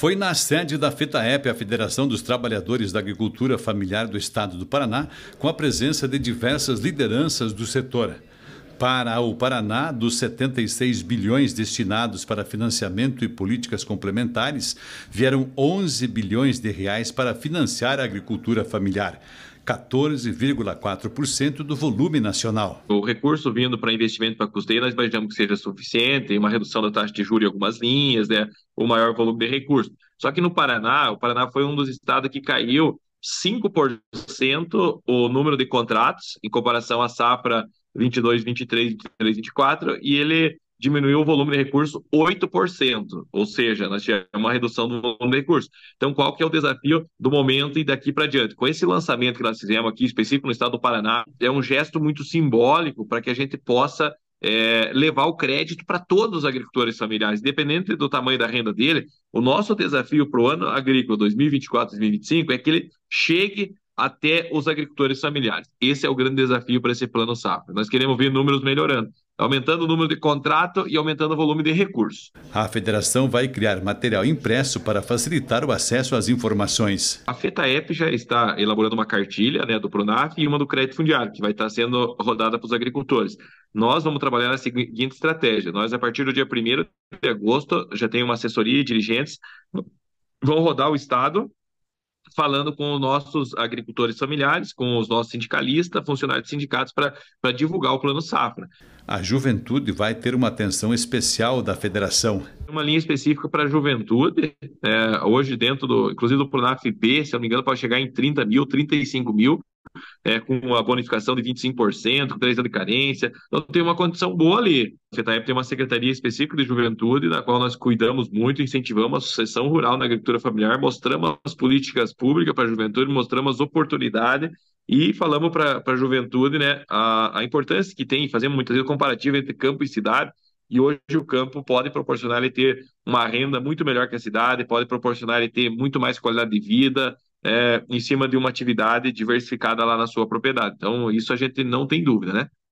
foi na sede da FETAEP, a Federação dos Trabalhadores da Agricultura Familiar do Estado do Paraná, com a presença de diversas lideranças do setor para o Paraná, dos 76 bilhões destinados para financiamento e políticas complementares, vieram 11 bilhões de reais para financiar a agricultura familiar. 14,4% do volume nacional. O recurso vindo para investimento para custeio, nós imaginamos que seja suficiente, uma redução da taxa de juros em algumas linhas, né, o maior volume de recursos. Só que no Paraná, o Paraná foi um dos estados que caiu 5% o número de contratos em comparação à safra 22, 23, 23, 24, e ele diminuiu o volume de recurso 8%, ou seja, nós tivemos uma redução do volume de recurso. Então, qual que é o desafio do momento e daqui para diante? Com esse lançamento que nós fizemos aqui, específico no estado do Paraná, é um gesto muito simbólico para que a gente possa é, levar o crédito para todos os agricultores familiares, independente do tamanho da renda dele. O nosso desafio para o ano agrícola 2024-2025 é que ele chegue até os agricultores familiares. Esse é o grande desafio para esse plano safra. Nós queremos ver números melhorando, aumentando o número de contrato e aumentando o volume de recursos. A federação vai criar material impresso para facilitar o acesso às informações. A FETAEP já está elaborando uma cartilha né, do Pronaf e uma do crédito fundiário, que vai estar sendo rodada para os agricultores. Nós vamos trabalhar na seguinte estratégia. Nós, a partir do dia 1 de agosto, já tem uma assessoria e dirigentes, vão rodar o Estado falando com os nossos agricultores familiares, com os nossos sindicalistas, funcionários de sindicatos, para divulgar o Plano Safra. A juventude vai ter uma atenção especial da federação. Uma linha específica para a juventude. É, hoje, dentro do, inclusive do Pronaf B, se não me engano, pode chegar em 30 mil, 35 mil é, com a bonificação de 25%, com três anos de carência. Então tem uma condição boa ali. A FETAEP tem uma secretaria específica de juventude, na qual nós cuidamos muito, incentivamos a sucessão rural na agricultura familiar, mostramos as políticas públicas para a juventude, mostramos as oportunidades e falamos para a juventude né, a, a importância que tem, fazemos muitas vezes comparativo entre campo e cidade. E hoje o campo pode proporcionar ele ter uma renda muito melhor que a cidade, pode proporcionar ele ter muito mais qualidade de vida, é, em cima de uma atividade diversificada lá na sua propriedade. Então, isso a gente não tem dúvida, né?